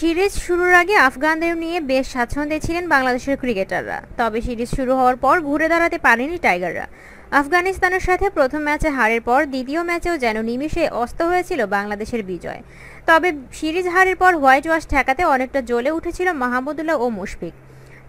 series শুরুর আগে আফগানদের নিয়ে বেশ স্বাচ্ছন্দ্যে ছিলেন বাংলাদেশের ক্রিকেটাররা তবে সিরিজ শুরু হওয়ার পর ঘুরে দাঁড়াতে পারেনি টাইগাররা আফগানিস্তানের সাথে প্রথম ম্যাচে হারের পর দ্বিতীয় ম্যাচেও যেন নিমিষে অস্ত হয়েছিল বাংলাদেশের বিজয় তবে সিরিজ হারের পর হোয়াইট ওয়াশ ঠেকাতে অনেকটা জ্বলে উঠেছিল মাহমুদুল্লাহ ও মুশফিক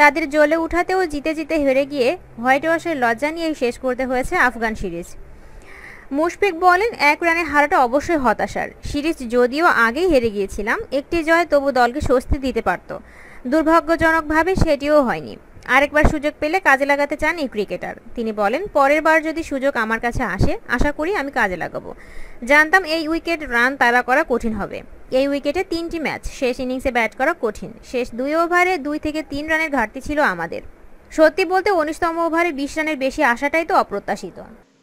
তাদের জ্বলে উঠাতেও জিতে জিতে হেরে গিয়ে হোয়াইট ওয়াশের লজ্জা নিয়েই শেষ করতে হয়েছে আফগান সিরিজ মুশফিক বলেন এক রানে হারাটা অবশ্যই হতাশার সিরিজ যদিও আগেই হেরে গিয়েছিলাম একটি জয় তবু দলকে স্বস্তি দিতে পারত দুর্ভাগ্যজনকভাবে সেটিও হয়নি আরেকবার সুযোগ পেলে কাজে লাগাতে চান এই ক্রিকেটার তিনি বলেন পরের বার যদি সুযোগ আমার কাছে আসে আশা করি আমি কাজে লাগাবো জানতাম এই উইকেট রান তাড়া করা কঠিন হবে এই উইকেটে তিনটি ম্যাচ শেষ ইনিংসে ব্যাট করা কঠিন শেষ দুই ওভারে দুই থেকে তিন রানের ঘাটতি ছিল আমাদের সত্যি বলতে উনিশতম ওভারে বিশ রানের বেশি আসাটাই তো অপ্রত্যাশিত